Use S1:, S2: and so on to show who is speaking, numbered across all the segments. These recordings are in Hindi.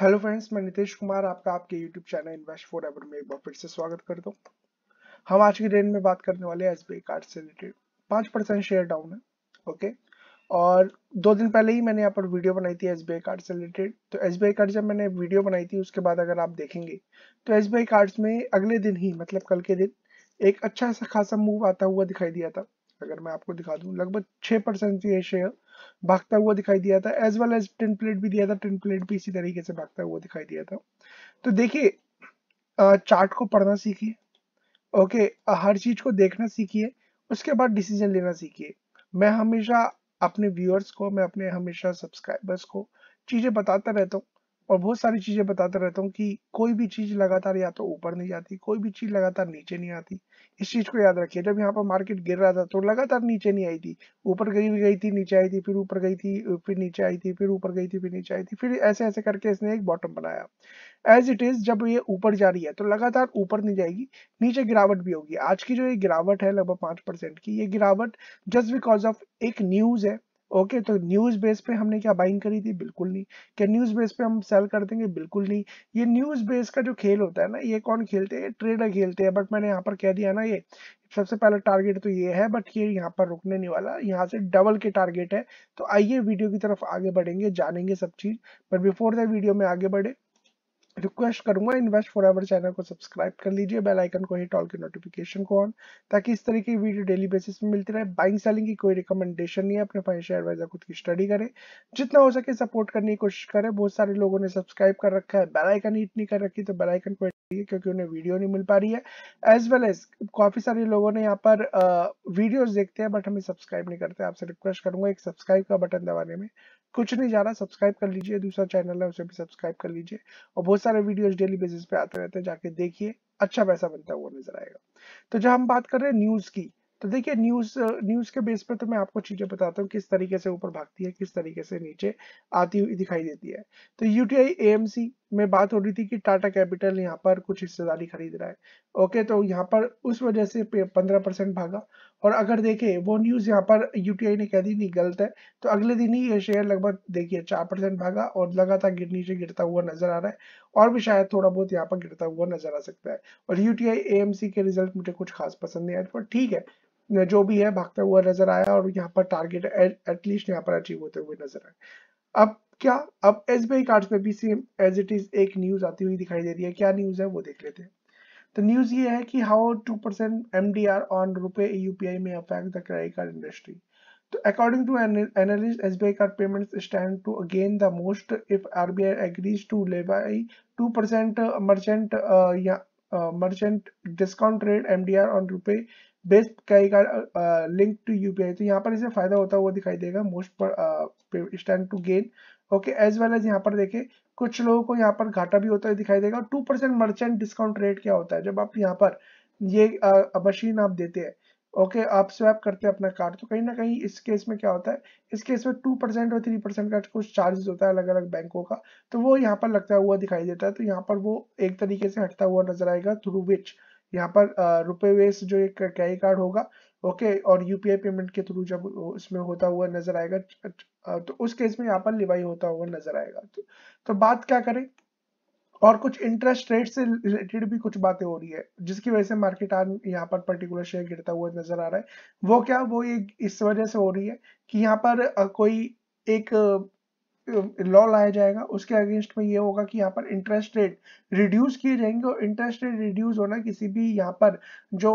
S1: हेलो फ्रेंड्स मैं नितेश कुमार आपका आपके YouTube channel invest forever में एक बार फिर से स्वागत करता हूँ हम आज की डेट में बात करने वाले एस बी कार्ड से रिलेटेड पाँच परसेंट शेयर डाउन है ओके और दो दिन पहले ही मैंने यहाँ पर वीडियो बनाई थी एस बी कार्ड से रिलेटेड तो एस बी कार्ड जब मैंने वीडियो बनाई थी उसके बाद अगर आप देखेंगे तो एस बी कार्ड में अगले दिन ही मतलब कल के दिन एक अच्छा सा खासा मूव आता हुआ दिखाई दिया था अगर मैं आपको दिखा दूं लगभग छह परसेंट ये शेयर भागता हुआ दिखाई दिया था as well as tin plate भी दिया था टिन प्लेट भी इसी तरीके से भागता हुआ दिखाई दिया था तो देखिए चार्ट को पढ़ना सीखिए ओके हर चीज को देखना सीखिए उसके बाद डिसीजन लेना सीखिए मैं हमेशा अपने व्यूअर्स को मैं अपने हमेशा सब्सक्राइबर्स को चीजें बताता रहता हूँ और बहुत सारी चीजें बताते रहता हूँ कि कोई भी चीज लगातार या तो ऊपर नहीं जाती कोई भी चीज लगातार नीचे नहीं आती इस चीज को याद रखिए जब यहाँ पर मार्केट गिर रहा था तो लगातार नीचे नहीं आई थी ऊपर गई गई थी नीचे आई थी फिर ऊपर गई थी फिर नीचे आई थी फिर ऊपर गई थी फिर नीचे आई थी फिर ऐसे ऐसे करके इसने एक बॉटम बनाया एज इट इज जब ये ऊपर जा रही है तो लगातार ऊपर नहीं जाएगी नीचे गिरावट भी होगी आज की जो ये गिरावट है लगभग पांच परसेंट की ये गिरावट जस्ट बिकॉज ऑफ एक न्यूज है ओके तो न्यूज बेस पे हमने क्या बाइंग करी थी बिल्कुल नहीं क्या न्यूज बेस पे हम सेल कर देंगे बिल्कुल नहीं ये न्यूज बेस का जो खेल होता है ना ये कौन खेलते हैं ट्रेडर खेलते हैं बट मैंने यहाँ पर कह दिया ना ये सबसे पहला टारगेट तो ये है बट ये यहाँ पर रुकने नहीं वाला यहाँ से डबल के टारगेट है तो आइए वीडियो की तरफ आगे बढ़ेंगे जानेंगे सब चीज बट बिफोर द वीडियो में आगे बढ़े रिक्वेस्ट करूंगा इन्वेस्ट फॉर एवर चैनल को सब्सक्राइब कर लीजिए बेल आइकन को हिट ऑल के नोटिफिकेशन को ऑन ताकि इस तरीके की वीडियो डेली बेसिस में मिलती रहे बाइंग सेलिंग की कोई रिकमेंडेशन नहीं है अपने फाइनेंशियल एडवाइजर खुद की स्टडी करें जितना हो सके सपोर्ट करने की कोशिश करें बहुत सारे लोगों ने सब्सक्राइब कर रखा है बेलाइकन हिट नहीं कर रखी तो बेलाइकन आइकन को क्योंकि उन्हें वीडियो नहीं मिल पा रही है एज वेल एज काफी सारे लोगों ने यहाँ पर वीडियोज देखते हैं बट हमें सब्सक्राइब नहीं करते आपसे रिक्वेस्ट करूंगा एक सब्सक्राइब का बटन दबाने में कुछ नहीं जा रहा सब्सक्राइब कर लीजिए दूसरा चैनल है उसे भी सब्सक्राइब कर लीजिए और बहुत सारे वीडियोस डेली बेसिस पे आते रहते हैं जाके देखिए अच्छा पैसा बनता हुआ नजर आएगा तो जब हम बात कर रहे हैं न्यूज़ की तो देखिए न्यूज न्यूज के बेस पे तो मैं आपको चीजें बताता हूँ किस तरीके से ऊपर भागती है किस तरीके से नीचे आती हुई दिखाई देती है तो यूटीआई एएमसी में बात हो रही थी कि टाटा कैपिटल यहाँ पर कुछ हिस्सेदारी खरीद रहा है ओके तो यहाँ पर उस वजह से पंद्रह परसेंट भागा और अगर देखे वो न्यूज़ यहाँ पर यूटीआई ने कह दी नहीं गलत है तो अगले दिन ही ये शेयर लगभग देखिए चार परसेंट भागा और लगातार गिर नीचे गिरता हुआ नजर आ रहा है और भी शायद थोड़ा बहुत यहाँ पर गिरता हुआ नजर आ सकता है और यूटीआई एएमसी के रिजल्ट मुझे कुछ खास पसंद नहीं आया पर ठीक है जो भी है भागता हुआ नजर आया और यहाँ पर टारगेट एटलीस्ट यहाँ पर अचीव होते हुए नजर आए अब क्या अब एस बी आई कार्ड पे भी सेम एज इट इज एक न्यूज आती हुई दिखाई दे रही है क्या न्यूज है वो देख लेते हैं तो न्यूज ये है कि how two percent M D R on RuPay UPI में affect the credit card industry तो according to analyst S B I card payment stand to again the most if R B I agrees to levy two percent merchant या merchant discount rate M D R on RuPay based credit card link to UPI तो यहाँ पर इसे फायदा होता हुआ दिखाई देगा मोस्ट पर stand to gain okay as well as यहाँ पर देखे कुछ लोगों को यहाँ पर घाटा भी होता है दिखाई देगा two percent merchant discount rate क्या होता है जब आप यहाँ पर ये मशीन आप देते हैं ओके okay, आप स्वैप करते हैं अपना कार्ड तो कहीं ना कहीं इस केस में क्या होता है इस केस में टू परसेंट और थ्री परसेंट का कुछ चार्जेस होता है अलग अलग बैंकों का तो वो यहाँ पर लगता हुआ दिखाई देता है तो यहाँ पर वो एक तरीके से हटता हुआ नजर आएगा थ्रू विच यहाँ पर रुपए वेस्ट जो एक कैरी कार्ड होगा ओके और यूपीआई पेमेंट के थ्रू जब इसमें होता हुआ नजर आएगा तो उस केस में यहाँ पर लिवाई होता हुआ नजर आएगा तो, तो बात क्या करें और कुछ इंटरेस्ट रेट से रिलेटेड भी कुछ बातें हो रही है जिसकी वजह से मार्केट आज यहाँ पर पर्टिकुलर शेयर गिरता हुआ नजर आ रहा है वो क्या वो ये इस वजह से हो रही है कि यहाँ पर कोई एक लॉ लाया जाएगा उसके अगेंस्ट में ये होगा कि यहाँ पर इंटरेस्ट रेट रिड्यूस किए जाएंगे और इंटरेस्ट रेट रिड्यूस होना किसी भी यहाँ पर जो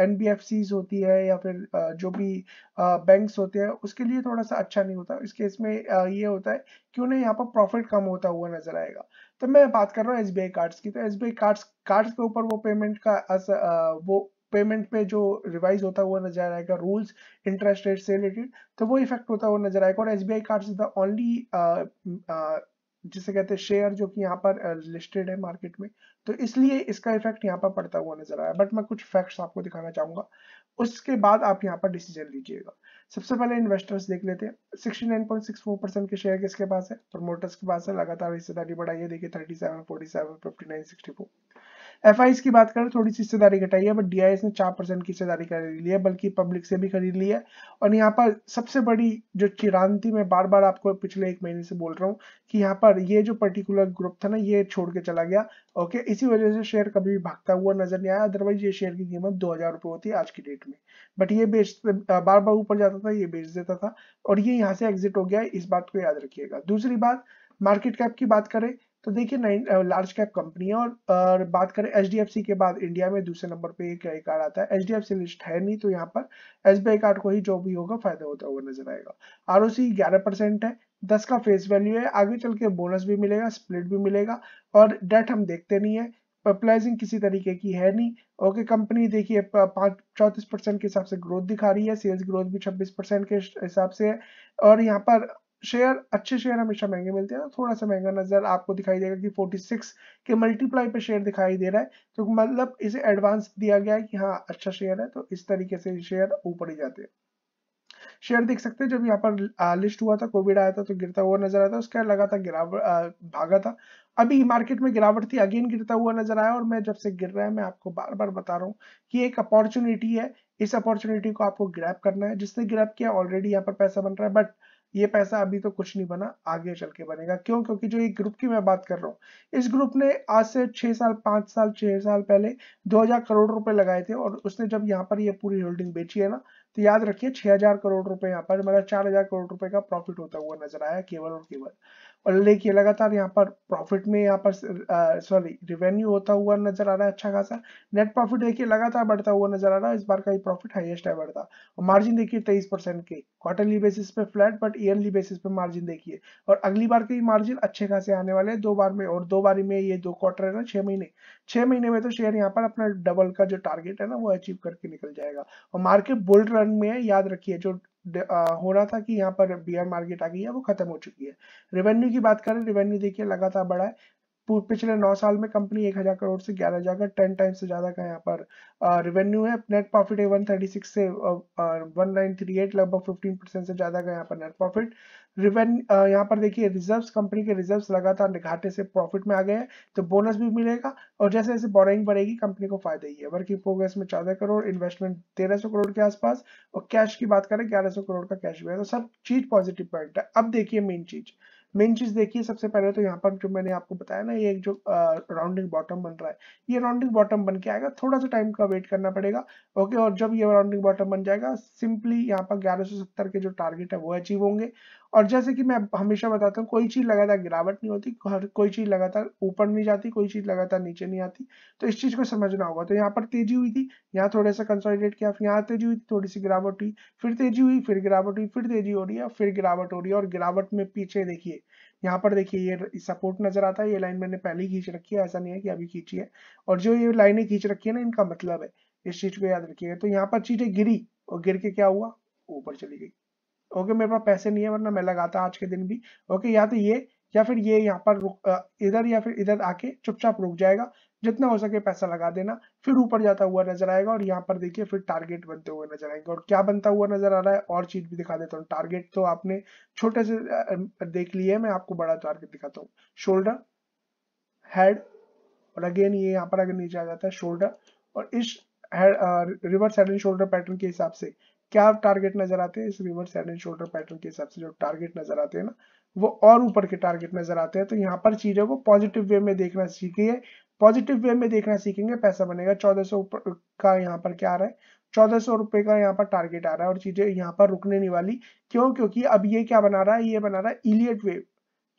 S1: एन uh, होती है या फिर uh, जो भी बैंक्स uh, होते हैं उसके लिए थोड़ा सा अच्छा नहीं होता इस केस में ये होता है कि उन्हें यहाँ पर प्रॉफिट कम होता हुआ नजर आएगा तो मैं बात कर रहा हूँ एस कार्ड्स की तो एस कार्ड्स कार्ड्स के ऊपर वो पेमेंट का अस, वो पेमेंट में जो रिवाइज होता हुआ नजर आएगा रूल्स इंटरेस्ट रेट से रिलेटेड तो वो इफेक्ट होता हुआ नजर आएगा और S B card is the only जिसे कहते हैं शेयर जो कि यहाँ पर लिस्टेड uh, है मार्केट में तो इसलिए इसका इफेक्ट यहाँ पर पड़ता हुआ नजर आया बट मैं कुछ फैक्ट्स आपको दिखाना चाहूंगा उसके बाद आप यहाँ पर डिसीजन लीजिएगा सबसे पहले इन्वेस्टर्स देख लेते हैं 69.64 परसेंट के शेयर किसके पास है प्रमोटर्स के पास है लगातार हिस्सेदारी बढ़ाई है देखिए 37, 47, 59, 64 एफ की बात करें तो थोड़ी सी हिस्सेदारी घटाई है बट डी ने चार परसेंट की हिस्सेदारी खरीद ली है बल्कि पब्लिक से भी खरीद ली है और यहाँ पर सबसे बड़ी जो थी मैं बार बार आपको पिछले एक महीने से बोल रहा हूँ कि यहाँ पर ये जो पर्टिकुलर ग्रुप था ना ये छोड़ के चला गया ओके इसी वजह से शेयर कभी भी भागता हुआ नजर नहीं आया अदरवाइज ये शेयर की कीमत दो हजार रुपये होती है आज की डेट में बट ये बेच बार बार ऊपर जाता था ये बेच देता था और ये यहाँ से एग्जिट हो गया इस बात को याद रखिएगा दूसरी बात मार्केट कैप की बात करें तो देखिए लार्ज कैप कंपनी है और, और बात करें एच के बाद इंडिया में दूसरे नंबर पे एक आई कार्ड आता है एच लिस्ट है नहीं तो यहाँ पर एस कार्ड को ही जो भी होगा फायदा होता हुआ नजर आएगा आर ओ सी ग्यारह परसेंट है दस का फेस वैल्यू है आगे चल के बोनस भी मिलेगा स्प्लिट भी मिलेगा और डेट हम देखते नहीं है पर्पलाइजिंग किसी तरीके की है नहीं ओके कंपनी देखिए पाँच चौंतीस परसेंट के हिसाब से ग्रोथ दिखा रही है सेल्स ग्रोथ भी छब्बीस परसेंट के हिसाब से है और यहाँ पर शेयर अच्छे शेयर हमेशा महंगे मिलते हैं थोड़ा सा महंगा नजर आपको दिखाई देगा कि 46 के मल्टीप्लाई पे शेयर दिखाई दे रहा है तो मतलब इसे एडवांस दिया गया है कि हाँ अच्छा शेयर है तो इस तरीके से शेयर ऊपर ही जाते हैं शेयर देख सकते हैं जब यहाँ पर लिस्ट हुआ था कोविड आया था तो गिरता हुआ नजर आया था उसके लगा था गिरावट भागा था अभी मार्केट में गिरावट थी अगेन गिरता हुआ नजर आया और मैं जब से गिर रहा है मैं आपको बार बार बता रहा हूँ कि एक अपॉर्चुनिटी है इस अपॉर्चुनिटी को आपको ग्रैप करना है जिसने ग्रैप किया ऑलरेडी यहाँ पर पैसा बन रहा है बट ये पैसा अभी तो कुछ नहीं बना आगे चल के बनेगा क्यों क्योंकि जो एक ग्रुप की मैं बात कर रहा हूँ इस ग्रुप ने आज से छह साल पांच साल छह साल पहले दो हजार करोड़ रुपए लगाए थे और उसने जब यहाँ पर ये पूरी होल्डिंग बेची है ना तो याद रखिए हजार करोड़ रुपए यहाँ पर मतलब चार हजार करोड़ रुपए का प्रॉफिट होता हुआ नजर आया केवल और केवल और देखिए लगातार यहाँ पर प्रॉफिट में यहाँ पर सॉरी रिवेन्यू होता हुआ नजर आ रहा है अच्छा खासा नेट प्रॉफिट देखिए लगातार बढ़ता हुआ नजर आ रहा है इस बार का ही प्रॉफिट हाईएस्ट है बढ़ता और मार्जिन देखिए तेईस परसेंट के क्वार्टरली बेसिस पे फ्लैट बट ईयरली बेसिस पे मार्जिन देखिए और अगली बार के मार्जिन अच्छे खासे आने वाले हैं दो बार में और दो बार में ये दो क्वार्टर है ना छह महीने छह महीने में तो शेयर यहाँ पर अपना डबल का जो टारगेट है ना वो अचीव करके निकल जाएगा और मार्केट बुल रन में है याद रखिए जो हो रहा था कि यहाँ पर बियर मार्केट आ गई है वो खत्म हो चुकी है रेवेन्यू की बात करें रेवेन्यू देखिए लगातार बढ़ा है पिछले नौ साल में कंपनी एक हजार करोड़ से ग्यारह हजार का टेन टाइम्स से ज्यादा का यहाँ पर रेवेन्यू है नेट प्रॉफिट है सिक्स से वन नाइन थ्री एट लगभग फिफ्टीन परसेंट से ज्यादा का यहाँ पर नेट प्रॉफिट रिवेन यहाँ पर देखिए रिजर्व्स कंपनी के रिजर्व्स लगातार घाटे से प्रॉफिट में आ गए हैं तो बोनस भी मिलेगा और जैसे जैसे बोरिंग बढ़ेगी कंपनी को फायदा ही है वर्किंग प्रोग्रेस में चौदह करोड़ इन्वेस्टमेंट तेरह सौ करोड़ के आसपास और कैश की बात करें ग्यारह सौ करोड़ का कैश भी है तो सब चीज पॉजिटिव पॉइंट है अब देखिए मेन चीज मेन चीज देखिए सबसे पहले तो यहाँ पर जो मैंने आपको बताया ना ये जो राउंडिंग बॉटम बन रहा है ये राउंडिंग बॉटम बन के आएगा थोड़ा सा टाइम का वेट करना पड़ेगा ओके और जब ये राउंडिंग बॉटम बन जाएगा सिंपली यहाँ पर ग्यारह के जो टारगेट है वो अचीव होंगे और जैसे कि मैं हमेशा बताता हूँ कोई चीज़ लगातार गिरावट नहीं होती कोई चीज़ लगातार ऊपर नहीं जाती कोई चीज़ लगातार नीचे नहीं आती तो इस चीज़ को समझना होगा तो यहाँ पर तेजी हुई थी यहाँ थोड़ा सा कंसोलिडेट किया यहाँ तेजी हुई थी थोड़ी सी गिरावट हुई फिर तेजी हुई फिर गिरावट हुई फिर तेजी हो रही है फिर गिरावट हो रही है और गिरावट में पीछे देखिए यहाँ पर देखिए ये सपोर्ट नजर आता है ये लाइन मैंने पहले ही खींच रखी है ऐसा नहीं है कि अभी खींची है और जो ये लाइनें खींच रखी है ना इनका मतलब है इस चीज को याद रखिएगा तो यहाँ पर चीजें गिरी और गिर के क्या हुआ ऊपर चली गई ओके मेरे पास पैसे नहीं है वरना मैं लगाता आज के दिन भी ओके या तो ये या फिर ये यहाँ पर रुक इधर या फिर इधर आके चुपचाप रुक जाएगा जितना हो सके पैसा लगा देना फिर ऊपर जाता हुआ नजर आएगा और यहाँ पर देखिए फिर टारगेट बनते हुए नजर आएंगे और क्या बनता हुआ नजर आ रहा है और चीज भी दिखा देता हूँ टारगेट तो आपने छोटे से देख लिए है मैं आपको बड़ा टारगेट दिखाता हूँ शोल्डर हेड और अगेन ये यहाँ पर अगर नीचे आ जाता है शोल्डर और इस reverse head and shoulder pattern के हिसाब से क्या टारगेट नजर आते हैं इस reverse head and shoulder pattern के हिसाब से जो टारगेट नजर आते हैं ना वो और ऊपर के टारगेट नजर आते हैं तो यहाँ पर चीजों को पॉजिटिव वे में देखना सीखिए पॉजिटिव वे में देखना सीखेंगे पैसा बनेगा चौदह सौ का यहाँ पर क्या आ रहा है चौदह सौ रुपए का यहाँ पर टारगेट आ रहा है और चीजें यहाँ पर रुकने नहीं वाली क्यों क्योंकि अब ये क्या बना रहा है ये बना रहा है इलियट वेव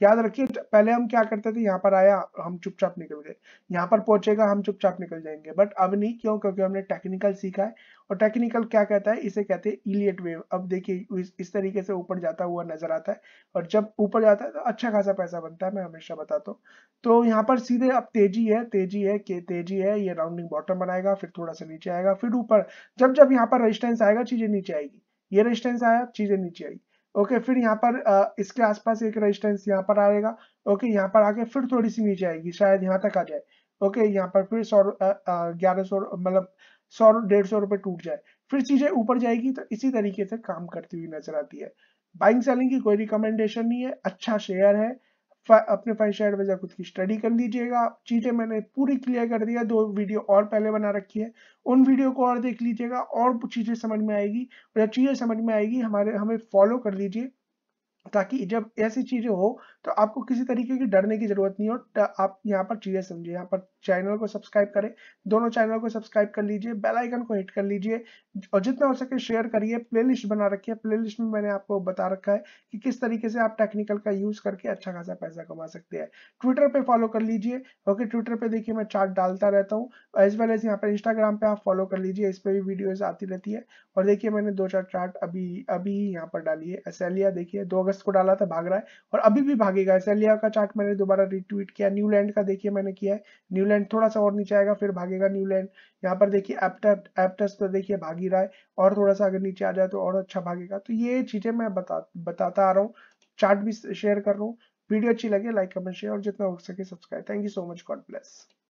S1: याद रखिए पहले हम क्या करते थे यहाँ पर आया हम चुपचाप निकल गए यहाँ पर पहुंचेगा हम चुपचाप निकल जाएंगे बट अब नहीं क्यों क्योंकि हमने टेक्निकल सीखा है और टेक्निकल क्या कहता है इसे कहते हैं इलियट वेव अब देखिए इस, तरीके से ऊपर जाता हुआ नजर आता है और जब ऊपर जाता है तो अच्छा खासा पैसा बनता है मैं हमेशा बताता हूँ तो यहाँ पर सीधे अब तेजी है तेजी है के तेजी है ये राउंडिंग बॉटम बनाएगा फिर थोड़ा सा नीचे आएगा फिर ऊपर जब जब यहाँ पर रजिस्टेंस आएगा चीजें नीचे आएगी ये रजिस्टेंस आया चीजें नीचे आई ओके फिर यहाँ पर इसके आसपास एक रेजिस्टेंस यहाँ पर आएगा ओके यहाँ पर आके फिर थोड़ी सी नीचे आएगी शायद यहाँ तक आ जाए ओके यहाँ पर फिर सौ ग्यारह सौ मतलब सौ डेढ़ सौ रुपए टूट जाए फिर चीजें ऊपर जाएगी तो इसी तरीके से काम करती हुई नजर आती है बाइंग सेलिंग की कोई रिकमेंडेशन नहीं है अच्छा शेयर है अपने फाइनेंशियल एडवाइजर खुद की स्टडी कर लीजिएगा चीज़ें मैंने पूरी क्लियर कर दिया दो वीडियो और पहले बना रखी है उन वीडियो को और देख लीजिएगा और चीज़ें समझ में आएगी और चीज़ें समझ में आएगी हमारे हमें फॉलो कर लीजिए ताकि जब ऐसी चीज़ें हो तो आपको किसी तरीके की डरने की जरूरत नहीं हो आप यहाँ पर चीज़ें समझिए यहाँ पर चैनल को सब्सक्राइब करें दोनों चैनल को सब्सक्राइब कर लीजिए बेल आइकन को हिट कर लीजिए और जितना हो सके शेयर करिए प्लेलिस्ट बना रखिए प्लेलिस्ट में मैंने आपको बता रखा है कि किस तरीके से आप टेक्निकल का यूज करके अच्छा खासा पैसा कमा सकते हैं ट्विटर पे फॉलो कर लीजिए ओके ट्विटर पे देखिए मैं चार्ट डालता रहता हूँ एज वेल एज यहाँ पर इंस्टाग्राम पे आप फॉलो कर लीजिए इस पर भी वीडियोज आती रहती है और देखिए मैंने दो चार चार्ट अभी अभी यहाँ पर डाली है एसेलिया देखिए दो अगस्त को डाला था भाग रहा है और अभी भी भाग आगे गए सेलिया का चार्ट मैंने दोबारा रिट्वीट किया न्यूलैंड का देखिए मैंने किया है न्यूलैंड थोड़ा सा और नीचे आएगा फिर भागेगा न्यूलैंड यहाँ पर देखिए एप्टस एप्टस तो देखिए भागी रहा है और थोड़ा सा अगर नीचे आ जाए तो और अच्छा भागेगा तो ये चीजें मैं बता बताता आ रहा हूँ चार्ट भी शेयर कर रहा हूँ वीडियो अच्छी लगे लाइक कमेंट शेयर और जितना हो सके subscribe thank you so much God bless